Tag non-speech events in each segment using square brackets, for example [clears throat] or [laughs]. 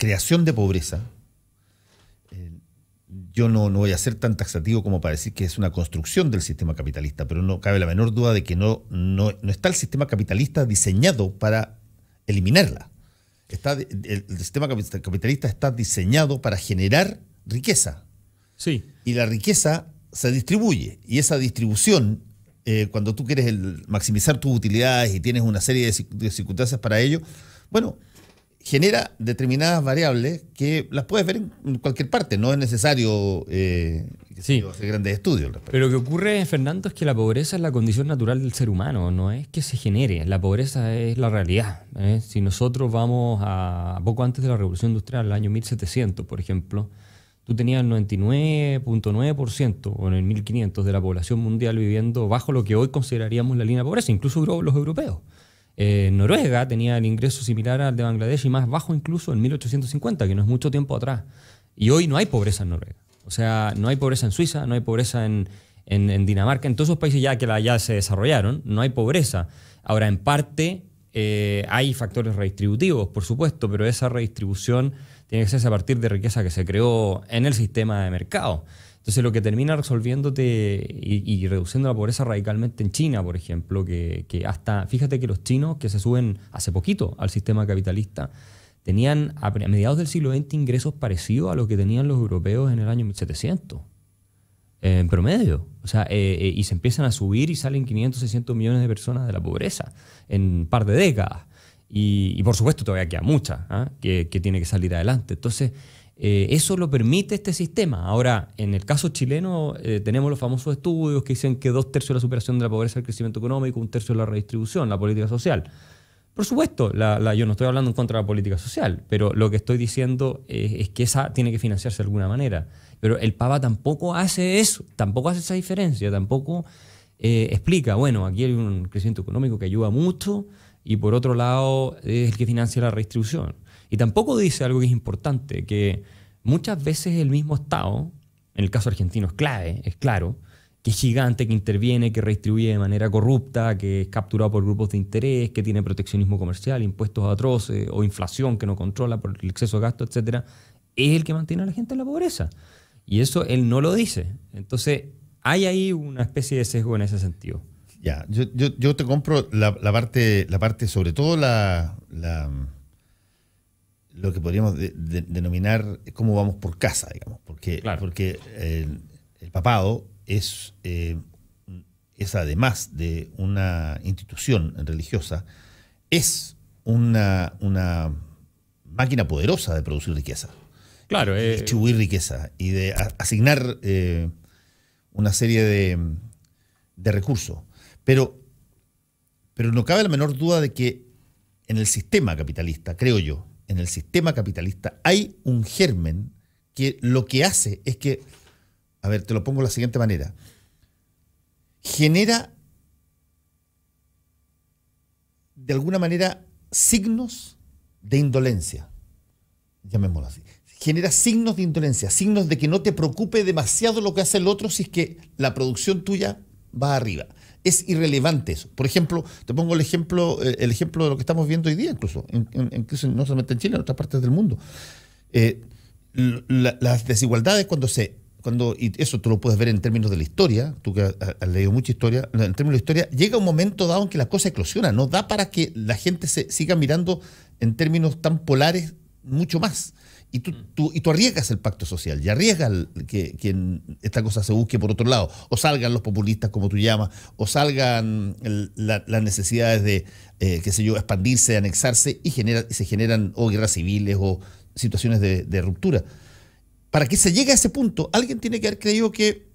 creación de pobreza, eh, yo no, no, voy a ser tan taxativo como para decir que es una construcción del sistema capitalista, pero no cabe la menor duda de que no, no, está el sistema capitalista diseñado para eliminarla. Está, el, sistema capitalista está diseñado para generar riqueza. Sí. Y la riqueza se distribuye. Y esa distribución, eh, cuando tú quieres maximizar tus utilidades y tienes una serie de, de circunstancias para ello, bueno, genera determinadas variables que las puedes ver en cualquier parte, no es necesario eh, hacer grandes estudios. Pero lo que ocurre, Fernando, es que la pobreza es la condición natural del ser humano, no es que se genere, la pobreza es la realidad. ¿eh? Si nosotros vamos a, poco antes de la Revolución Industrial, al año 1700, por ejemplo, tú tenías el 99.9% o en el 1500 de la población mundial viviendo bajo lo que hoy consideraríamos la línea de pobreza, incluso los europeos. Eh, Noruega tenía el ingreso similar al de Bangladesh y más bajo incluso en 1850, que no es mucho tiempo atrás. Y hoy no hay pobreza en Noruega. O sea, no hay pobreza en Suiza, no hay pobreza en, Dinamarca, en todos esos países ya que ya se desarrollaron, no hay pobreza. Ahora, en parte eh, hay factores redistributivos, por supuesto, pero esa redistribución tiene que hacerse a partir de riqueza que se creó en el sistema de mercado. Entonces lo que termina resolviéndote y, reduciendo la pobreza radicalmente en China, por ejemplo, que, hasta, fíjate que los chinos que se suben hace poquito al sistema capitalista, tenían a mediados del siglo XX ingresos parecidos a los que tenían los europeos en el año 1700, en promedio. O sea, eh, eh, y se empiezan a subir y salen 500, 600 millones de personas de la pobreza en un par de décadas. Y, por supuesto todavía queda mucha ¿ah? que tiene que salir adelante. Entonces, eh, eso lo permite este sistema. Ahora, en el caso chileno, eh, tenemos los famosos estudios que dicen que dos tercios de la superación de la pobreza es el crecimiento económico, un tercio de la redistribución, la política social. Por supuesto, yo no estoy hablando en contra de la política social, pero lo que estoy diciendo es que esa tiene que financiarse de alguna manera. Pero el papa tampoco hace eso, tampoco hace esa diferencia, tampoco eh, explica, bueno, aquí hay un crecimiento económico que ayuda mucho y por otro lado es el que financia la redistribución. Y tampoco dice algo que es importante, que muchas veces el mismo Estado, en el caso argentino es clave, es claro, que es gigante, que interviene, que redistribuye de manera corrupta, que es capturado por grupos de interés, que tiene proteccionismo comercial, impuestos atroces o inflación que no controla por el exceso de gasto, etc., es el que mantiene a la gente en la pobreza. Y eso él no lo dice. Entonces, hay ahí una especie de sesgo en ese sentido. Ya, yo, te compro la, parte, la parte, sobre todo la lo que podríamos denominar cómo vamos por casa, digamos, porque, porque el, papado es, eh, es además de una institución religiosa, es una, una máquina poderosa de producir riqueza. Claro, eh, distribuir riqueza y de asignar eh, una serie de, de recursos. Pero, pero no cabe la menor duda de que en el sistema capitalista, creo yo, en el sistema capitalista hay un germen que lo que hace es que, a ver, te lo pongo de la siguiente manera, genera de alguna manera signos de indolencia, llamémoslo así, genera signos de indolencia, signos de que no te preocupe demasiado lo que hace el otro si es que la producción tuya va arriba es irrelevante eso. Por ejemplo, te pongo el ejemplo, eh, el ejemplo de lo que estamos viendo hoy día, incluso, no solamente en Chile, en otras partes del mundo. Eh, las desigualdades cuando se cuando, y eso tú lo puedes ver en términos de la historia, tú que has leído mucha historia, en términos de la historia, llega un momento dado en que la cosa eclosiona, no da para que la gente se siga mirando en términos tan polares mucho más. Y mm. tú, y tú arriesgas el pacto social y arriesgas que, esta cosa se busque por otro lado. O salgan los populistas, como tú llamas, o salgan las necesidades de, eh, qué sé yo, expandirse, anexarse y, genera, se generan o guerras civiles o situaciones de, ruptura. Para que se llegue a ese punto, alguien tiene que haber creído que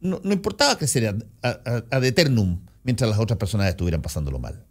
no, importaba crecer ad, ad, eternum mientras las otras personas estuvieran pasándolo mal.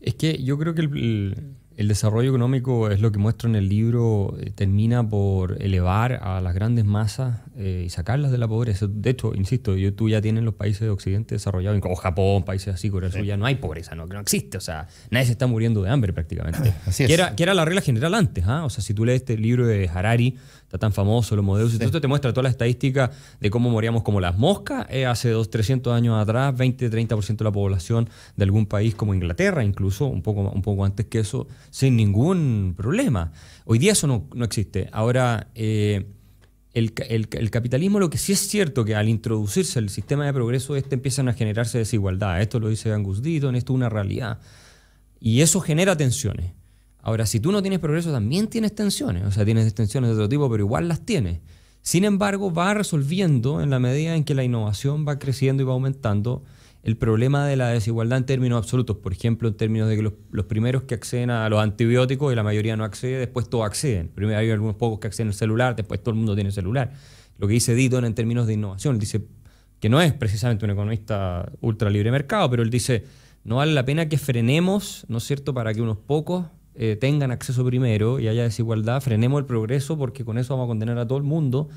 Es que yo creo que el el desarrollo económico es lo que muestra en el libro, eh, termina por elevar a las grandes masas eh, y sacarlas de la pobreza. De hecho, insisto, yo, tú ya tienes los países de Occidente desarrollados, como Japón, países así, por eso ya no hay pobreza, no, no existe, o sea, nadie se está muriendo de hambre prácticamente. [clears throat] Así Que era, la regla general antes, ¿ah? o sea, si tú lees este libro de Harari, está tan famoso, los modelos, te muestra toda la estadística de cómo moríamos como las moscas eh, hace 200, 300 años atrás, 20, 30% de la población de algún país como Inglaterra, incluso un poco, un poco antes que eso sin ningún problema. Hoy día eso no, existe. Ahora, eh, el, capitalismo lo que sí es cierto que al introducirse el sistema de progreso, este empiezan a generarse desigualdad. Esto lo dice Angus Deaton, esto es una realidad. Y eso genera tensiones. Ahora, si tú no tienes progreso, también tienes tensiones. O sea, tienes tensiones de otro tipo, pero igual las tienes. Sin embargo, va resolviendo en la medida en que la innovación va creciendo y va aumentando el problema de la desigualdad en términos absolutos, por ejemplo, en términos de que los, primeros que acceden a los antibióticos y la mayoría no accede, después todos acceden. Primero hay algunos pocos que acceden al celular, después todo el mundo tiene celular. Lo que dice Ditton en términos de innovación, dice que no es precisamente un economista ultra libre mercado, pero él dice, no vale la pena que frenemos, ¿no es cierto?, para que unos pocos eh, tengan acceso primero y haya desigualdad, frenemos el progreso porque con eso vamos a condenar a todo el mundo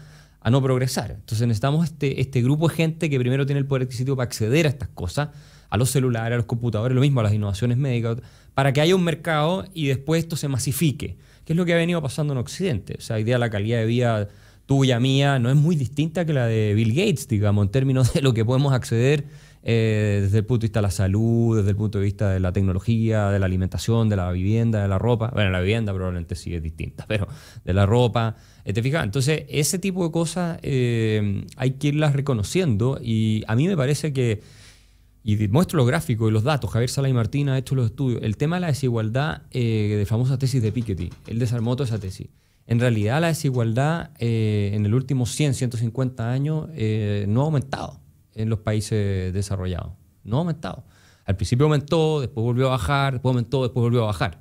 a no progresar. Entonces necesitamos este, este grupo de gente que primero tiene el poder adquisitivo para acceder a estas cosas, a los celulares, a los computadores, lo mismo a las innovaciones médicas, para que haya un mercado y después esto se masifique, que es lo que ha venido pasando en Occidente. O sea, idea de la calidad de vida tuya, mía, no es muy distinta que la de Bill Gates, digamos, en términos de lo que podemos acceder eh, desde el punto de vista de la salud, desde el punto de vista de la tecnología, de la alimentación, de la vivienda, de la ropa. Bueno, la vivienda probablemente sí es distinta, [laughs] pero de la ropa. Eh, ¿Te fijas? Entonces, ese tipo de cosas eh, hay que irlas reconociendo y a mí me parece que, y muestro los gráficos y los datos, Javier Sala y Martín ha hecho los estudios, el tema de la desigualdad de famosa tesis de Piketty, él desarmó toda esa tesis. En realidad la desigualdad en el último 100, 150 años no ha aumentado en los países desarrollados. No ha aumentado. Al principio aumentó, después volvió a bajar, después aumentó, después volvió a bajar.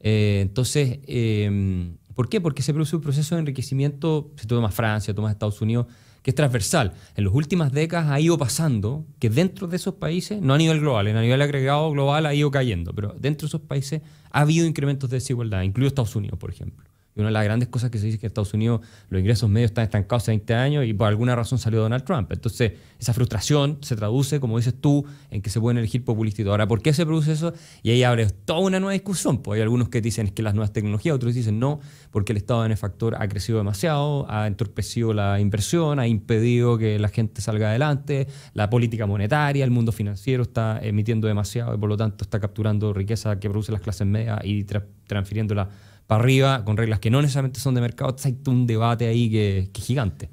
Eh, entonces, em, ¿por qué? Porque se produce un proceso de enriquecimiento, si tú tomas Francia, tomas Estados Unidos, que es transversal. En las últimas décadas ha ido pasando que dentro de esos países, no a nivel global, en a nivel agregado global ha ido cayendo, pero dentro de esos países ha habido incrementos de desigualdad, incluido Estados Unidos, por ejemplo una de las grandes cosas que se dice es que en Estados Unidos los ingresos medios están estancados hace 20 años y por alguna razón salió Donald Trump. Entonces, esa frustración se traduce, como dices tú, en que se pueden elegir populistas. Ahora, ¿por qué se produce eso? Y ahí abre toda una nueva discusión. Pues hay algunos que dicen es que las nuevas tecnologías, otros dicen no, porque el Estado benefactor ha crecido demasiado, ha entorpecido la inversión, ha impedido que la gente salga adelante, la política monetaria, el mundo financiero está emitiendo demasiado y por lo tanto está capturando riqueza que produce las clases medias y transfiriéndola para arriba, con reglas que no necesariamente son de mercado, hay un debate ahí que, que es gigante.